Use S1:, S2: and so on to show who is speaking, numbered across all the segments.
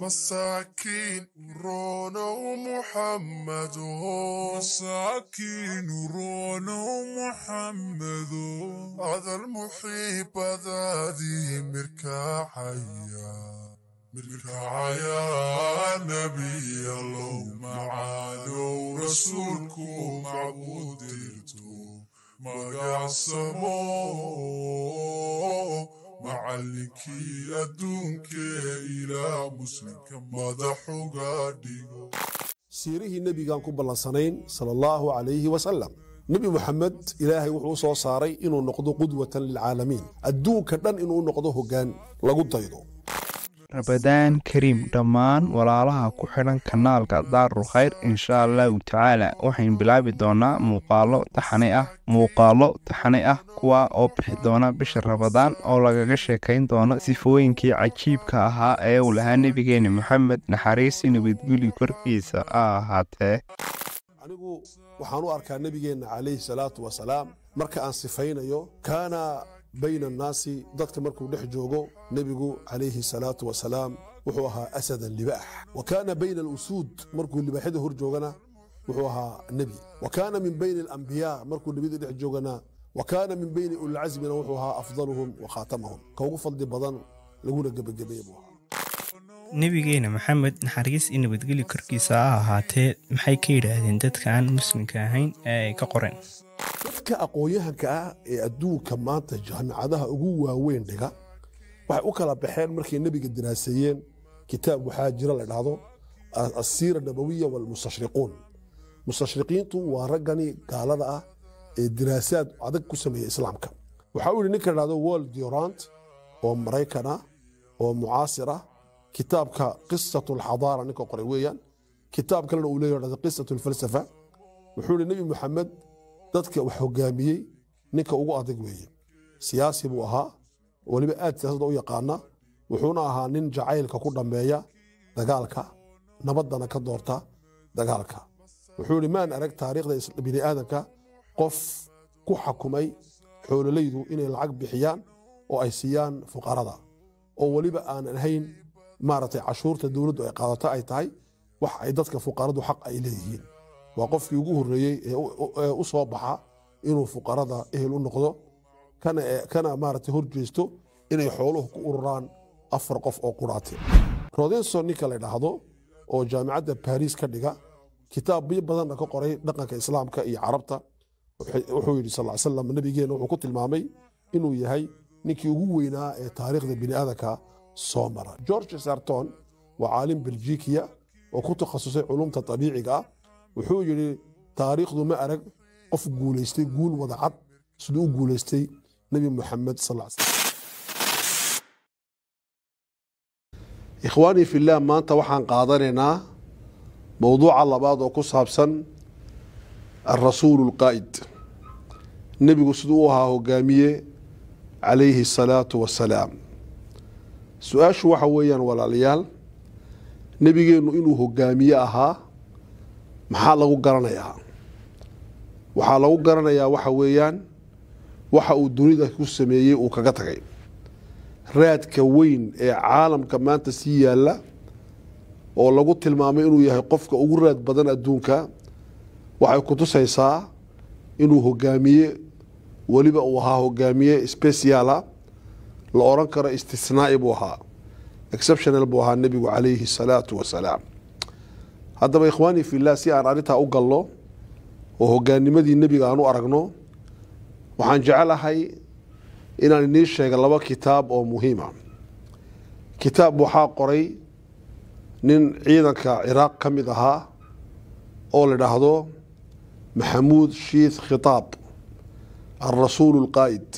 S1: مساكين رونا ومحمد مساكين رونا ومحمد هذا المحيب هذا حيا مركا يا نبي الله معانا رسولكم معبود ما ما قعصمو macallinkii adduunkee ilaa muslimka madaxuga dhigo siirihii nebigaan ku ballansanayn sala allaahu calayhi wasalam nebi moxamed ilaahay wuxuu u soo saaray inuu noqdo qudwatan lilcaalamiin adduunka dhan inuu noqdo hoggaan lagu daydo rabadaan kariim dhammaan walaalaha ku xidhan kanaalka daarul khayr insha allahu tacaala waxayn bilaabi doonaa muuqaalo taxane ah muuqaalo taxane ah kuwa oo bixi doona bisha rabadaan oo lagaga sheekayn doono sifooyinkii cajiibka ahaa ee uu lahaa nebigeena maxamed naxariisi nabadguli korkiisa a ahaatee anigu waxaan u arkaa nebigeenna calayhi salaatu wasalaam marka aan sifaynayo kaana bayna annaasi dadka markuu dhex joogo nebigu calayhi salaatu wasalaam wuxuu ahaa asadan libaax wa kaana bayna alusuud markuu libaaxyada hor joogana wuxuu ahaa nebi wa kaana min bayni alambiyaa markuu nebiyada dhex joogana wa kaana min bayni ulilcasmina wuxuu ahaa afdaluhum wa khaatamahum ka ugu fadli badan laguna gebagabeeye buu ahaa nebigeena maxamed naxariis iyo nabadgeli korkiisa ha ahaatee maxay ka yidhaahdeen dadka aan muslimka ahayn ee ay ka qoreen dadka aqoonyahanka ah ee adduunka maanta jaamacadaha ugu waaweyn dhiga waxay u kala baxeen markay nebiga daraaseeyeen kitaab waxaa jira la dhahdo asiira nabawiya walmustashriquun mustashriqiintu waa raggani gaalada ah ee daraasaad adag ku sameeya islaamka waxaa u yidhi ninka dhahdo wal durant oo maraykan ah oo mucaasir ah kitaabka qisatu alxadaara ninka qoray weeyaan kitaab kalena uu leeyahay qisatu alfalsafa wuxuu yidhi nebi maxamed dadka wax hogaamiyey ninka ugu adag weeye siyaasi buu ahaa weliba aad siyaasada u yaqaana wuxuuna ahaa nin jacaylka ku dhammeeya dagaalka nabaddana ka doorta dagaalka wuxuu idhi maan arag taariikhda bini'aadamka qof ku xakumay xoololaydu inay lacag bixiyaan oo ay siiyaan fuqarada oo weliba aanan ahayn maaragtay cashuurta dowladdu ay qaadato ay tahay wax ay dadka fuqaradu xaq ay leeyihiin waa qofkii ugu horeeyey ee u soo baxa inuu fuqarada ehel u noqdo kana maarata horjeesto inay xooluhu ku ururaan afar qof oo quraate rodenso ninka la dhaahdo oo jaamicadda baris ka dhiga kitaabyo badanna ka qoray dhaqanka islaamka iyo carabta wuxuu yidhi sal salam nabigeenna wuxuu ku tilmaamay inuu yahay ninkii ugu weynaa ee taariikhda bini'aadanka soo mara george sarton waa caalim beljikiya oo ku takhasusay culumta tabiiciga ah wuxuu yidhi taariikhdu ma arag qof guulaystay guul wada cad siduu u guulaystay nebi muxamed sal ikhwaanii fillaah maanta waxaan qaadanaynaa mowduuca labaad oo ku saabsan alrasuulu alqaa'id nebigu siduu u ahaa hogaamiye calayhi asalaatu wasalaam su-aashu waxa weeyaan walaalayaal nebigeennu inuu hogaamiye ahaa maxaa lagu garanayaa waxaa lagu garanayaa waxa weeyaan waxa uu dunida ku sameeyey uu kaga tagay raadka weyn ee caalamka maanta sii yaalla oo lagu tilmaamay inuu yahay qofka ugu raad badan adduunka waxay kutusaysaa inuu hogaamiye weliba uu ahaa hogaamiye spesiala ah. la oran karo istisnaa'i buu ahaa exceptional buu ahaa nebigu calayhi salaatu wasalaam haddaba ikhwaani filah si aan arrintaa u galno oo hogaanimadii nebiga aan u aragno waxaan jecelahay inaan inii sheega laba kitaab oo muhiima kitaab waxaa qoray nin ciidanka ciraaq ka mid ahaa oo la idhaahdo maxamuud shiith khitaab alrasuulu alqaa'id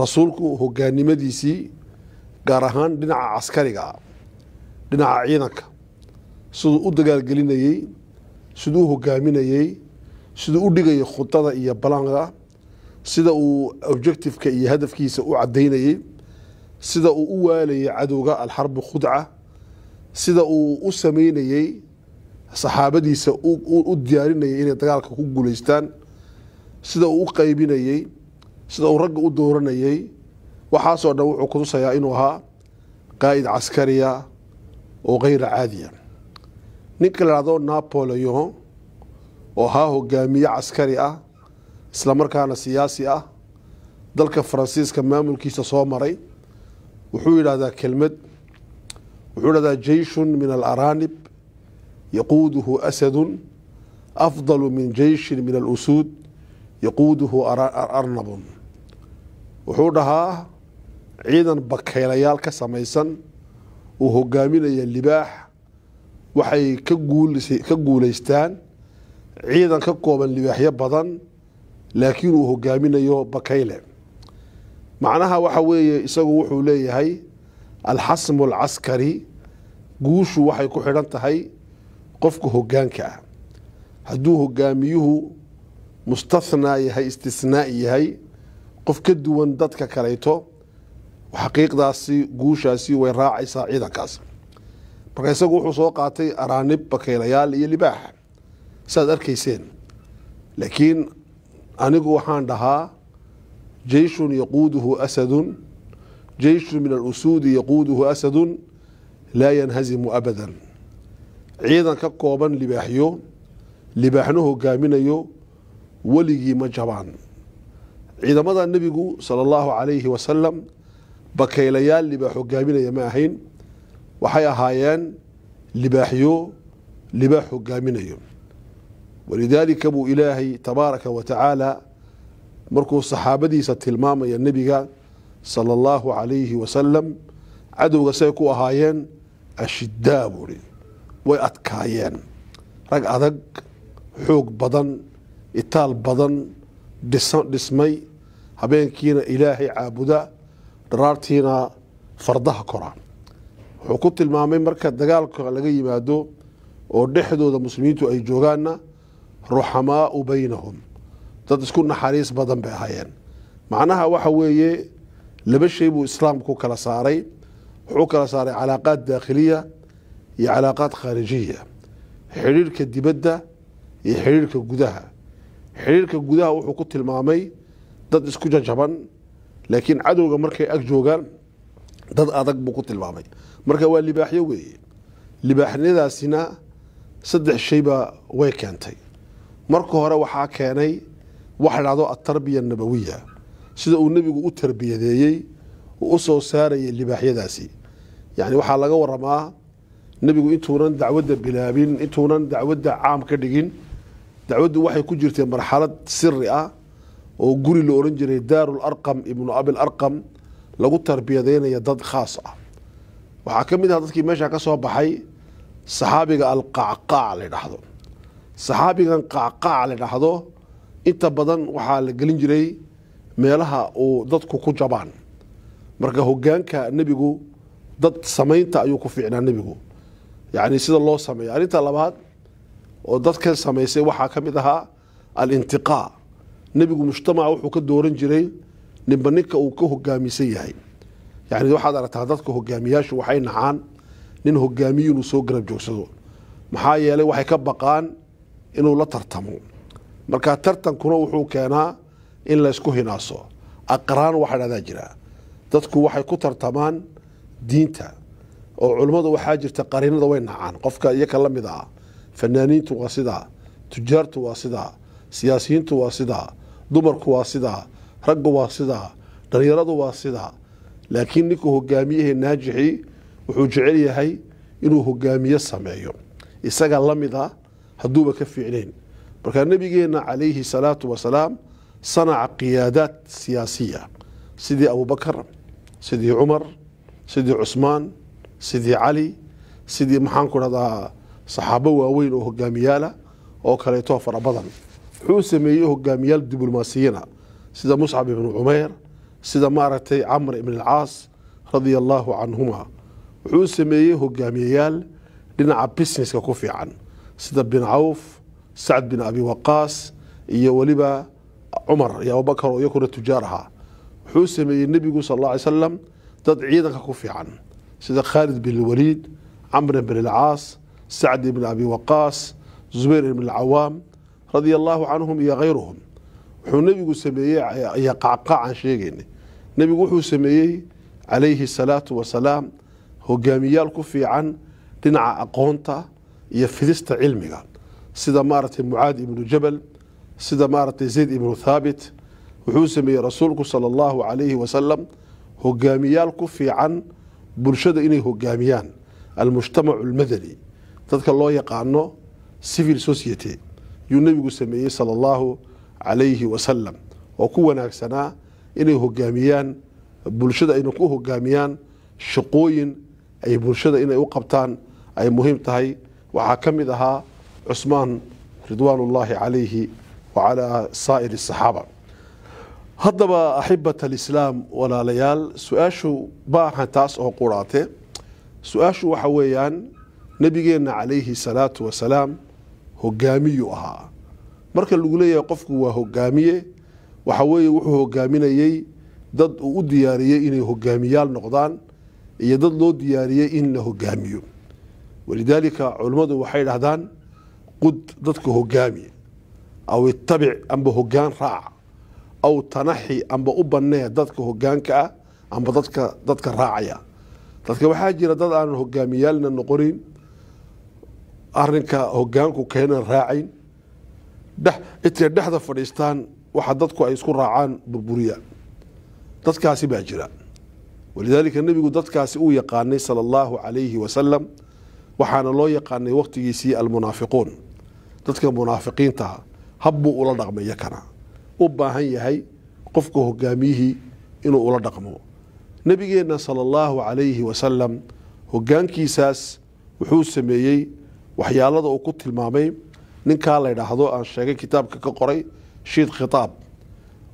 S1: rasuulku hogaanimadiisii gaar ahaan dhinaca caskariga dhinaca ciidanka siduu u dagaalgelinayey siduu u hogaaminayey siduu u dhigayay khudada iyo balaanka sida uu objectifeka iyo hadafkiisa u cadaynayey sida uu u waalayay cadowga alxarbu khudca sida uu u sameynayey saxaabadiisa u diyaarinayay inay dagaalka ku guulaystaan sida uu u qaybinayey sida uu ragga u dooranayey waxaasoo dhan wuxuu kutusayaa inuu ahaa qaa'id caskariya oo kayra caadiya ninka ladhahdo napoleon oo ahaa hogaamiye caskari ah islamarkaana siyaasi ah dalka faransiiska maamulkiisa soo maray wuxuu yidhaahdaa kelmad wuxuu yidhahdaa jeyshun min alaraanib yaquuduhu asadun afdalu min jeyshin min alusuud yaquuduhu arnabun wuxuu dhahaa ciidan bakaylayaal ka samaysan uu hogaaminaya libaax waxay ka guulaystaan ciidan ka kooban libaaxyo badan laakiin uu hogaaminayo bakayle macnaha waxa weeye isagu wuxuu leeyahay alxasmu alcaskari guushu waxay ku xidhan tahay qofka hogaanka ah hadduu hogaamiyuhu mustathnaa yahay istisnaa yahay qof ka duwan dadka kaleeto xaqiiqdaasi guushaasi way raacaysaa ciidankaas marka isagu wuxuu soo qaatay araanib bakeylayaal iyo libaax saad arkayseen laakiin anigu waxaan dhahaa jeyshun yaquuduhu asadun jeyshun min alusuudi yaquuduhu asadun laa yanhazimu abadan ciidan ka kooban libaaxyo libaaxna hogaaminayo weligii ma jabaan ciidamada nebigu sala allahu calayhi wasalam bakeylayaal libaax hogaaminaya ma ahayn waxay ahaayeen libaaxyo libaax hogaaminayo walidaalika buu ilaahay tabaaraka wa tacaala markuu saxaabadiisa tilmaamaya nebiga sala allahu calayhi wasalam cadowga say ku ahaayeen ashiddaa buuhi way adkaayeen rag adag xoog badan itaal badan dhismay habeenkiina ilaahay caabuda dharaartiina fardaha kora wuxuu ku tilmaamay marka dagaalka laga yimaado oo dhexdooda muslimiintu ay joogaanna ruxamaau baynahum dad isku naxariis badan bay ahaayeen macnaha waxa weeye laba shay buu islaamku kala saaray wuxuu kala saaray calaaqaad daakhiliya iyo calaaqaad khaarijiya xidhiirka dibadda iyo xidhiirhka gudaha xidhiirhka gudaha wuxuu ku tilmaamay dad isku jajaban laakiin cadowga markay ag joogaan dad adag buu ku tilmaamay marka waa libaaxyo weeye libaaxnimadaasina saddex shayba way keentay marka hore waxaa keenay waxa dhacdo atarbiya nabawiya sida uu nebigu u tarbiyadeeyey oo u soo saarayay libaaxyadaasi yacni waxaa laga waramaa nebigu intuunan dacwadda bilaabin intuunan dacwadda caam ka dhigin dacwaddu waxay ku jirtay marxalad siri ah oo guri la odhan jiray daarularqam ibnu abilarqam lagu tarbiyadeynaya dad khaas ah waxaa ka mid ah dadkii meesha ka soo baxay saxaabiga alqacqaac la dhahdo saxaabigan qacqaac la dhahdo inta badan waxaa la gelin jiray meelaha uu dadku ku jabaan marka hogaanka nebigu dad samaynta ayuu ku fiicnaa nebigu yacni sida loo sameeya arrinta labaad oo dadkan samaysay waxaa ka mid ahaa alintiqaa nebigu mujtamaca wuxuu ka dooran jiray ninba ninka uu ka hogaamisan yahay yani waxaad aragtaa dadka hogaamiyaashu waxay nacaan nin hogaamiyo inuu soo garab joogsado maxaa yeelay waxay ka baqaan inuu la tartamo markaa tartankuna wuxuu keenaa in laysku hinaaso aqraan waxaa dhahdaa jira dadku waxay ku tartamaan diinta oo culummada waxaa jirta qariinada way nacaan qofka iyoka la mid ah fanaaniintu waa sidaa tujaartu waa sidaa siyaasiyiintu waa sidaa dumarku waa sidaa raggu waa sidaa dhalinyaradu waa sidaa laakiin ninku hogaamiyahee naajixii wuxuu jecel yahay inuu hogaamiye sameeyo isaga la mid a hadduuba ka fiicnayn markaa nebigeenna calayhi salaatu wasalaam sanaca qiyaadaad siyaasiya sidii abubakar sidii cumar sidii cusmaan sidii cali sidii maxaanku dhahdaa saxaabo waaweyn oo hogaamiyaala oo kaleeto fara badan wuxuu sameeyey hogaamiyaal diblomaasiyina sida muscab ibnu cumeyr sida maaragtay camr ibn alcaas radia allaahu canhuma wuxuu sameeyey hogaamiyayaal dhinaca busineska ku fiican sida bin cawf sacd bin abi waqaas iyo weliba cumar iyo abubakar oo iyakuna tujaar ahaa wuxuu sameeyey nebigu sal alla alay salam dad ciidanka ku fiican sida khaalid bin lwaliid camr ibn alcaas sacd ibn abi waqaas zubayr ibn alcawaam radia allaahu canhum iyo khayruhum wuxuu nebigu sameeyey iyo qacqaacan sheegaynay nebigu wuxuu sameeyey calayhi salaatu wasalaam hogaamiyaal ku fiican dhinaca aqoonta iyo fidista cilmiga sida maaragtay mucaad ibnu jabal sida maaragtay zayd ibnu thaabit wuxuu sameeyey rasuulku sala allahu calayhi wasalam hogaamiyaal ku fiican bulshada inay hogaamiyaan almujtamacu lmadani dadka loo yaqaano civil society yuu nebigu sameeyey sala allahu calayhi wasalam oo ku wanaagsanaa inay hogaamiyaan bulshada ayna ku hogaamiyaan shaqooyin ay bulshada inay u qabtaan ay muhiim tahay waxaa ka mid ahaa cusmaan ridwaanullaahi calayhi wa calaa saa'iri asaxaaba haddaba axibata alislaam walaalayaal su-aashu baahan taas oo quraate su-aashu waxa weeyaan nebigeenna calayhi salaatu wasalaam hogaamiyuu ahaa marka lagu leeyahay qofku waa hogaamiye waxa weeye wuxuu hogaaminayey dad uu u diyaariyey inay hogaamiyaal noqdaan iyo dad loo diyaariyey in la hogaamiyo walidaalika culummadu waxay dhahdaan qud dadka hogaami aw itabic amba hogaan raac aw tanaxi amba u bannee dadka hogaanka ah amba dadka dadka raacaya dadka waxaa jira dad aanan hogaamiyaalna noqonin arinka hogaanku keenan raacayn dhexda fadhiistaan waxa dadku ay isku raacaan burburiya dadkaasi baa jira walidaalika nebigu dadkaasi uu yaqaanay sala allahu calayhi wasalam waxaana loo yaqaanay wakhtigiisii almunaafiquun dadka munaafiqiintaha habbuu ula dhaqmaya kana u baahan yahay qofka hogaamiyihii inuu ula dhaqmo nebigeenna sala allahu calayhi wasalam hogaankiisaas wuxuu sameeyey waxyaalada uu ku tilmaamay ninkaa la ydhaahdo aan sheegay kitaabka ka qoray shiid khitaab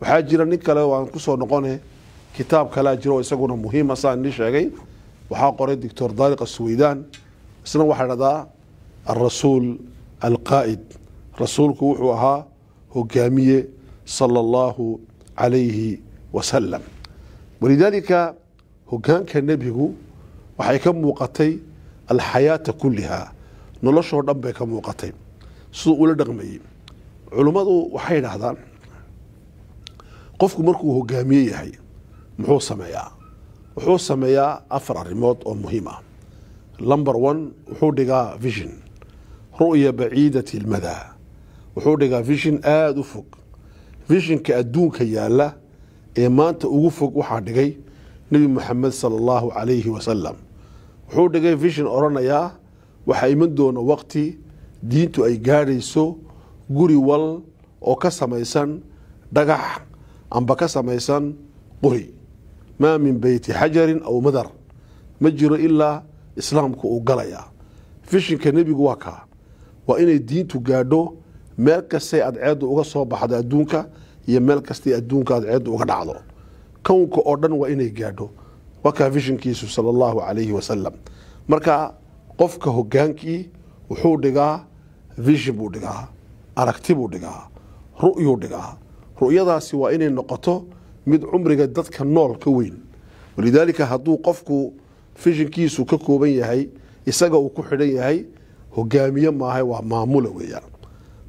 S1: waxaa jira nin kale waan kusoo noqone kitaab kalaa jira oo isaguna muhiima ah saan ni sheegay waxaa qoray doctor daariqa asweydaan isna waxaa dhahdaa alrasuul alqaa'id rasuulku wuxuu ahaa hogaamiye sala allahu calayhi wasalam walidaalika hogaanka nebigu waxay ka muuqatay alxayaata kullihaa noloshoo dhan bay ka muuqatay siduu ula dhaqmayey culummadu waxay dhahdaan qofku markuu hogaamiye yahay muxuu sameeyaa wuxuu sameeyaa afar arrimood oo muhiim ah lomber one wuxuu dhigaa vision ru'ya baciidati ilmadaa wuxuu dhigaa vision aada u fog vishinka adduunka yaalla ee maanta ugu fog waxaa dhigay nebi moxamed sala allahu calayhi wasalam wuxuu dhigay vishin odhanayaa waxaa iman doona waqti diintu ay gaadhayso guri wal oo ka samaysan dhagax amba ka samaysan quri maa min beyti xajarin aw madar ma jiro ilaa islaamku uu galayaa fishinka nebigu waa kaa waa inay diintu gaadho meel kastay adceeddu uga soo baxdo adduunka iyo meel kastay adduunka adceeddu uga dhacdo kownka oo dhan waa inay gaadho waa kaa fishinkiisu sala allahu calayhi wasalam marka qofka hogaankii wuxuu dhigaa vishin buu dhigaa aragtibuu dhigaa ru'yuu dhigaa ru'yadaasi waa inay noqoto mid cumriga dadka nool ka weyn walidaalika hadduu qofku fishinkiisu ka kooban yahay isaga uu ku xidhan yahay hogaamiye maahay waa maamula weeyaan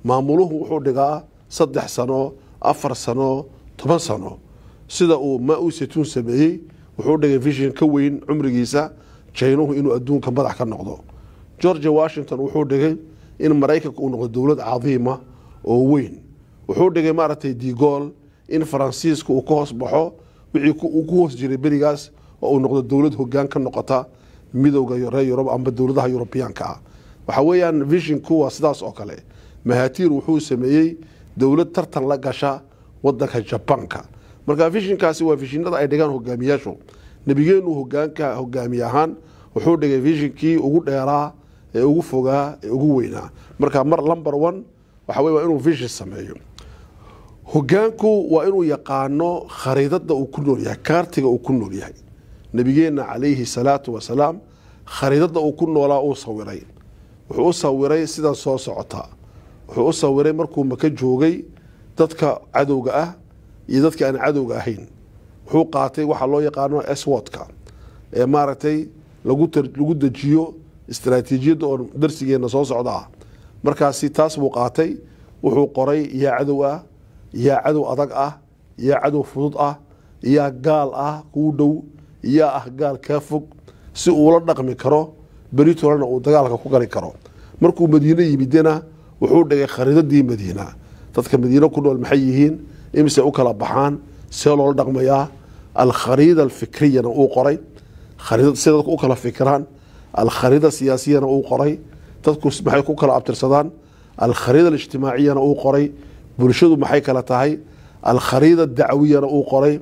S1: maamuluhu wuxuu dhigaa saddex sano afar sano toban sano sida uu mausatun sameeyey wuxuu dhigay vishin ka weyn cumrigiisa jaynuhu inuu adduunka madax ka noqdo georgia washington wuxuu dhigay in maraykanka uu noqdo dowlad cadiima oo weyn wuxuu dhigay maaragtay digool in faransiiska uu ka hoos baxo wixii ku hoos jiray berigaas oo uu noqdo dowlad hogaan ka noqota midowda reer yurub amba dowladaha yurubiyaanka ah waxa weeyaan vishinku waa sidaas oo kale mahatiir wuxuu sameeyey dowlad tartan la gasha wadanka jabanka marka vishinkaasi waa vishinada ay dhigaan hogaamiyaashu nebigeenu hogaanka hogaamiye ahaan wuxuu dhigay vishinkii ugu dheeraa ee ugu fogaa ee ugu weynaa marka mar lumber one waxa wey waa inuu vision sameeyo hogaanku waa inuu yaqaano khariidada uu ku nool yahay kaartiga uu ku nool yahay nabigeenna calayhi salaatu wasalaam khariidada uu ku noolaa uu sawiray wuxuu u sawiray sidan soo socotaa wuxuu u sawiray markuu maka joogay dadka cadowga ah iyo dadka aan cadowga ahayn wuxuu qaatay waxaa loo yaqaano swodka ee maaragtay lagu dejiyo istaraatiijiyadda oon darsigeenna soo socda ah markaasi taas buu qaatay wuxuu qoray yaa cadow ah yaa cadow adag ah yaa cadow fudud ah yaa gaal ah kuu dhow yaa ah gaal kaa fog si uula dhaqmi karo beri tolena uu dagaalka ku gali karo markuu madiine yimidena wuxuu dhigay khariidadii madiina dadka madiine ku nool maxay yihiin imise u kala baxaan see loola dhaqmayaa alkhariida alfikriyana uu qoray si dadku u kala fikiraan alkhariida siyaasiyana uu qoray dadku maxay ku kala abtirsadaan alkhariida alijtimaaciyana uu qoray bulshadu maxay kala tahay alkhariida dacwiyana uu qoray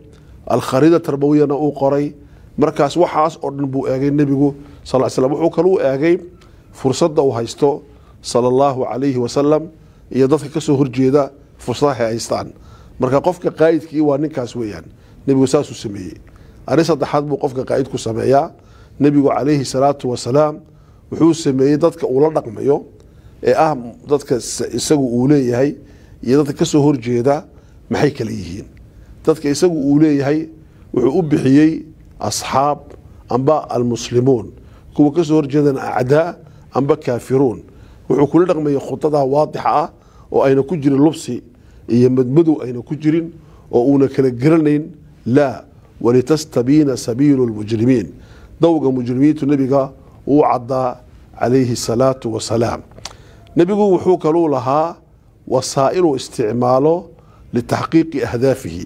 S1: alkhariida tarbawiyana uu qoray markaas waxaas oo dhan buu eegay nebigu sal slam wuxuu kaluu eegay fursadda uu haysto sala allahu calayhi wasalam iyo dadka kasoo horjeeda fursadahay haystaan marka qofka qaa'idkii waa ninkaas weeyaan nebigu saasuu sameeyey arrin saddexaad buu qofka qaa'id ku sameeyaa nebigu calayhi salaatu wasalaam wuxuu sameeyey dadka uu la dhaqmayo ee ah dadka isagu uu leeyahay iyo dadka kasoo horjeeda maxay kala yihiin dadka isagu uu leeyahay wuxuu u bixiyey asxaab amba almuslimuun kuwa kasoo horjeedana acdaa amba kaafiruun wuxuu kula dhaqmayay khudadaha waadixa ah oo ayna ku jirin lubsi iyo madmadow ayna ku jirin oo uuna kala garanayn laa walitastabiina sabiilu lmujrimiin dowga mujrimiintu nebiga uu caddaa calayhi salaatu wasalaam nebigu wuxuu kaluu lahaa wasaa-iluu isticmaalo litaxqiiqi ahdaafihi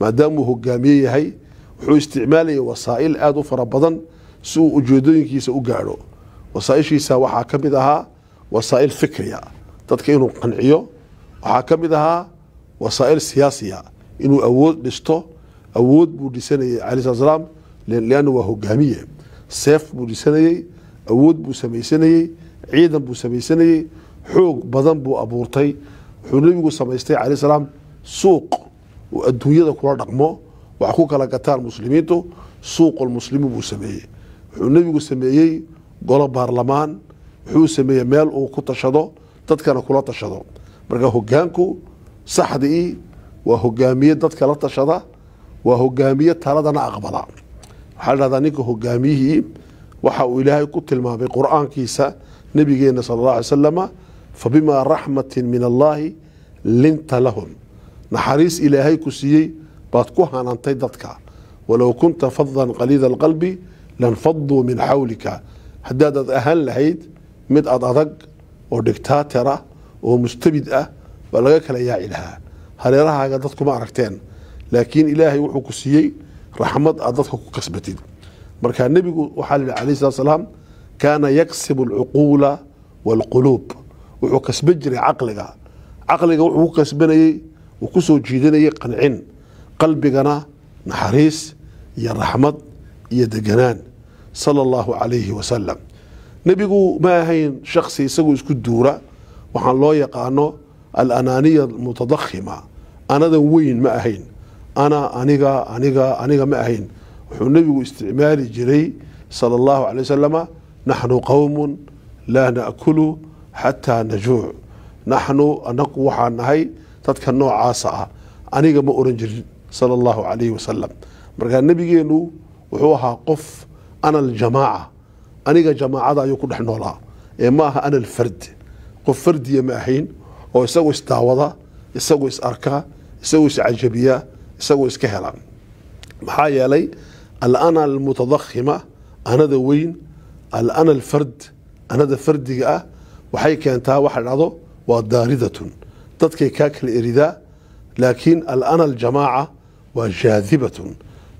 S1: maadaamuu hogaamiye yahay wuxuu isticmaalaya wasaa'il aada u fara badan si uu ujeedooyinkiisa u gaadho wasaaishiisa waxaa ka mid ahaa wasaa'il fikriya dadka inuu qanciyo waxaa ka mid ahaa wasaa'il siyaasiya inuu awood dhisto awood buu dhisanayay alai sla slaam liannu waa hogaamiye seef buu dhisanayey awood buu samaysanayey ciidan buu samaysanayey xoog badan buu abuurtay wuxuu nebigu samaystay cala salaam suuq oo adduunyada kula dhaqmo wax ku kala gataan muslimiintu suuqulmuslimin buu sameeyey wuxuu nebigu sameeyey golo baarlamaan wuxuu sameeyey meel uu ku tashado dadkana kula tashado marka hogaanku saxdii waa hogaamiye dadka la tashada waa hogaamiye taladana aqbala waxaa lahahdaa ninka hogaamiyihii waxa uu ilaahay ku tilmaamay qur-aankiisa nabigeena sala alla alay salama fa raxmatin min allaahi linta lahum naxariis ilaahay ku siiyey baad ku hanantay dadka walow kunta fadan qaliida alqalbi lanfaduu min xawlika haddaadaad ahaan lahayd mid aad adag oo dhigtaatar ah oo mustabid ah baa laga kala yaaci lahaa hareerahaaga dadkuma aragteen laakiin ilaahay wuxuu ku siiyey raxmad aad dadka ku kasbatid marka nebigu waxaa la yidhi alayh salat salaam kaana yaqsibu alcuquula waalquluub wuxuu kasban jiray caqliga caqliga wuxuu ku kasbanayey uu ku soo jiidanayey qancin qalbigana naxariis iyo raxmad iyo deganaan sala allahu calayhi wasalam nebigu ma ahayn shaksi isagoo isku duura waxaan loo yaqaano alanaaniya almutadakhima anadan weyn ma ahayn ana aniga aniga aniga ma ahayn wuxuu nebigu isticmaali jiray sala allahu calay wasalama naxnu qowmun laa nakulu xataa najuuc naxnu anagu waxaan nahay dadka noocaasa ah aniga ma oran jirin sala allahu calayhi wasalam markaa nebigeenu wuxuu ahaa qof ana aljamaaca aniga jamaacada ayuu ku dhex noolaa ee ma aha ana alfard qof fardiya ma ahayn oo isagu isdaawada isagu is arkaa isagu iscajabiyaa isagoo iska helaan maxaa yeelay alana almutadakhima anada weyn alana alfard anada fardiga ah waxay keentaa waxa dhacdo waa daaridatun dadkay kaa kala eridaa laakiin alana aljamaaca waa jaadibatun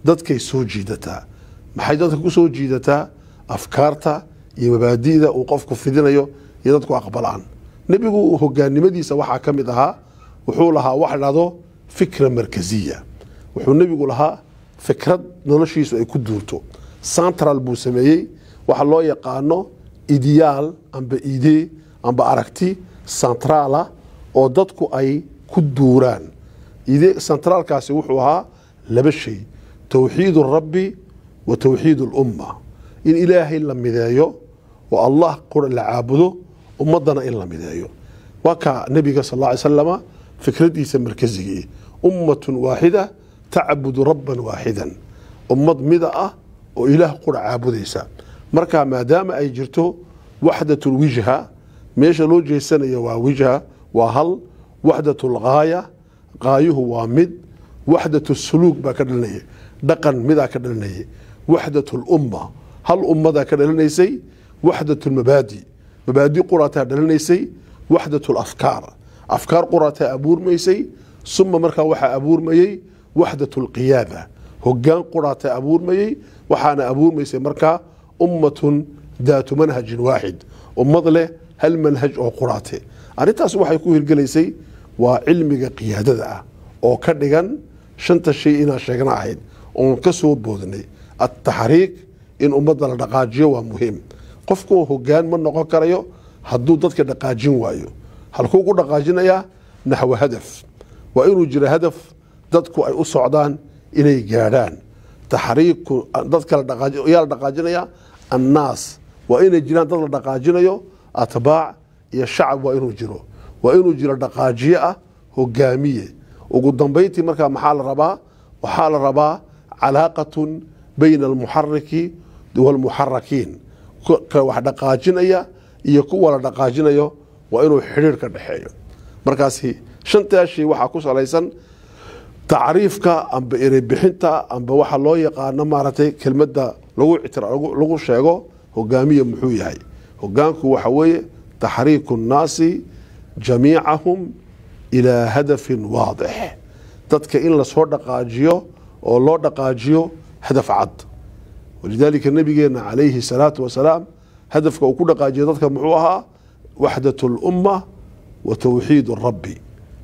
S1: dadkay soo jiidataa maxay dadka ku soo jiidataa afkaarta iyo mabaadi'da uu qofku fidinayo iyo dadku aqbalaan nebigu hogaannimadiisa waxaa ka mid ahaa wuxuu lahaa waxa dhacdo fikra markaziya wuxuu nabigu lahaa fikrad noloshiisu ay ku duurto central buu sameeyey waxa loo yaqaano idiyaal amba idee amba aragti centraala oo dadku ay ku duuraan centraalkaasi wuxuu ahaa laba shay towxiid rabbi wa towxiid lumma in ilaahay la mideeyo oo allah qura la caabudo ummadana in la mideeyo waa kaa nebiga sal ll slama fikradiisa markazigii ummatun waaxida tacbudu rabban waaxidan ummad mida ah oo ilaah qura caabudaysa markaa maadaama ay jirto waxdatulwijha meesha loo jeesanayo waa wijha waa hal waxdatulgaaya qaayuhu waa mid waxdatulsuluug baa ka dhalinaya dhaqan midaa ka dhalinaya waxdatulumma hal ummadaa ka dhalinaysay waxdatulmabaadi mabaadi quraataa dhalinaysay waxdatulafkaar afkaar quraataa abuurmaysay suma markaa waxaa abuurmayey waxdat alqiyaada hogaan quraata abuurmayey waxaana abuurmaysay markaa ummatun daatu manhajin waaxid ummad leh hal manhaj oo quraate arintaas waxay ku hirgelaysay waa cilmiga qiyaadada ah oo ka dhigan shanta shay inaan sheegna ahayd oon ka soo boodnay ataxriiq in ummadda la dhaqaajiyo waa muhiim qofkuo hoggaan ma noqon karayo hadduu dadka dhaqaajin waayo halkuu ku dhaqaajinayaa naxwo hadaf waa inuu jira hadaf dadku ay u socdaan inay gaadhaan taxriiku dadkayaa la dhaqaajinaya annaas waa inay jiraan dad la dhaqaajinayo atbaac iyo shacab waa inuu jiro waa inuu jiro dhaqaajiye ah hogaamiye ugu dambayntii markaa maxaa la rabaa waxaa la rabaa calaaqatun bayna almuxariki waalmuxarakiin ka wax dhaqaajinaya iyo kuwa la dhaqaajinayo waa inuu xidhiir ka dhexeeyo markaasi shantaa shay waxaa ku salaysan tacriifka amba erebixinta amba waxa loo yaqaano maaragtay kelmadda lagu sheego hogaamiya muxuu yahay hogaanku waxa weeye taxriiku nnaasi jamiicahum ilaa hadafin waadix dadka in lasoo dhaqaajiyo oo loo dhaqaajiyo hadaf cad walidaalika nabigeenna calayhi salaatu wasalaam hadafka uu ku dhaqaajiya dadka muxuu ahaa waxdat lumma wa towxiid rabbi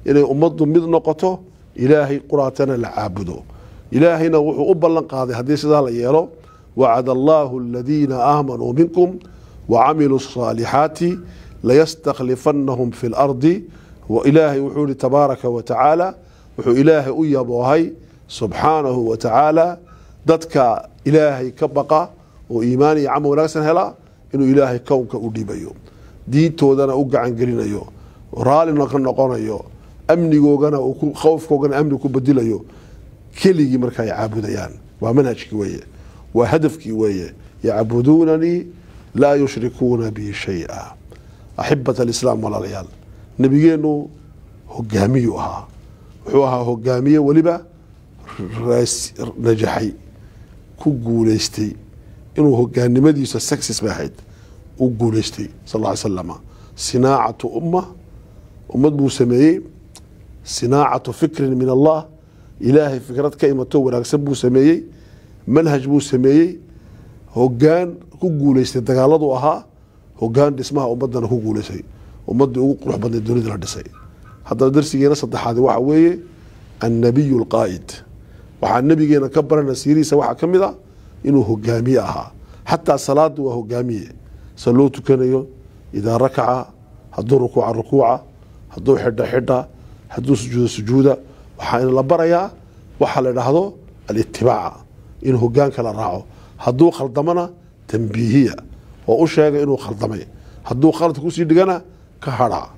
S1: inay ummaddu mid noqoto ilaahay quraatana la caabudo ilaahayna wuxuu u ballan qaaday haddii sidaa la yeelo wacada allaahu aladiina aamanuu minkum wacamiluu asaalixaati layastakhlifannahum fi lardi ilaahay wuxuu yihi tabaaraka wa tacaala wuxuu ilaahay u yaboohay subxaanahu wa tacaala dadka ilaahay ka baqa oo iimaan iyo camal wanaagsan hela inuu ilaahay kownka u dhibayo diintoodana u gacangelinayo raallina ka noqonayo amnigoogana khawfkoogana amni ku badilayo keligii marka ay caabudayaan waa manhajkii weeye waa hadafkii weeye yacbuduunanii laa yushrikuuna bi shay-a axibata alislaam walaalayaal nebigeennu hogaamiyuu ahaa wuxuu ahaa hogaamiye weliba najaxay ku guulaystay inuu hogaannimadiisa saxis bay ahayd u guulaystay sal ly slama sinaacatu umma ummad buu sameeyey sinaacatu fikrin min allah ilaahay fikrad ka imato wanaagsan buu sameeyey manhaj buu sameeyey hogaan ku guuleystay dagaaladu ahaa hogaan dhismaha ummadana ku guuleysay ummaddii ugu qurux badnay dunida la dhisay haddana darsigeena saddexaadi waxa weeye annabiyu alqaa'id waxaa nabigeena ka barana siirihiisa waxaa ka mid a ah, inuu hogaamiye ahaa xataa salaada waa hogaamiye sa loo tukanayo idaa rakaca hadduu rukuuca rukuuca hadduu xidha xidha hadduu sujuudo sujuuda waxaana la barayaa waxaa la idhaahdo alitibaaca in hogaanka la raaco hadduu khaldamana tambiihiya oo u sheega inuu khaldamay hadduu khalad kusii dhigana ka hadhaa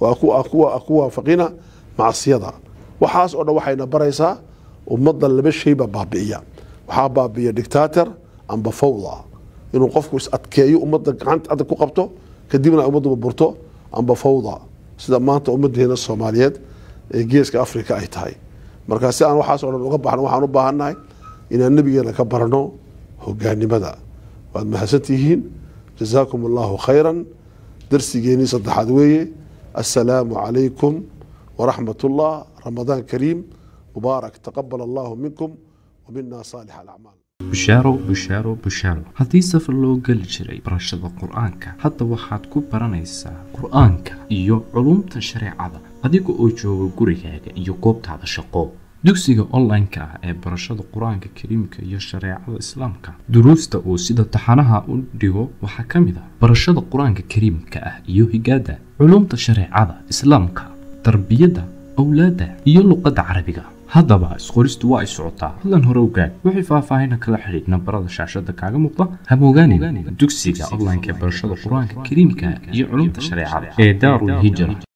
S1: oo ku waafaqina macsiyada waxaas oo dhan waxayna baraysaa ummadda laba shaybaa baabi'iya waxaa baabi'iya dictaator amba fawda inuu qofku is-adkeeyo ummadda gacanta adag ku qabto kadibna ay ummaddu burburto amba fawda sida maanta ummaddeena soomaaliyeed ee geeska africa ay tahay markaa si aan waxaasoo dhan uga baxno waxaan u baahannahay inaan nebigeena ka barano hogaanimada waad mahadsan tihiin jasaakum allahu khayran darsigeenii saddexaad weeye assalaamu calaykum waraxmat ullah ramadaan kariim mubaarak taqabal allahu minkum wa wamina saalix alacmaal bushaaro bushaaro bushaaro haddii safar loo geli jiray barashada qur-aanka hadda waxaad ku baranaysaa qur-aanka iyo culumta shareecada adiga oo jooga gurigaaga iyo goobtaada shaqo dugsiga online ah ee barashada qur-aanka kariimka iyo shareecada islaamka duruusta uu sida taxanaha u dhigo waxaa ka mid ah barashada qur-aanka kariimka ah iyo higaada culumta shareecada islaamka tarbiyadda awlaadda iyo luqadda carabiga haddaba isqoristu waa issocotaa fadlan hore ogaan wixii faahfaahina kala xidhiid nambarada shaashada kaaga muuqda haboogaanin dugsiga online-ka ee barashada qur-aanka kariimka iyo culumta shareecada ee daarul hijra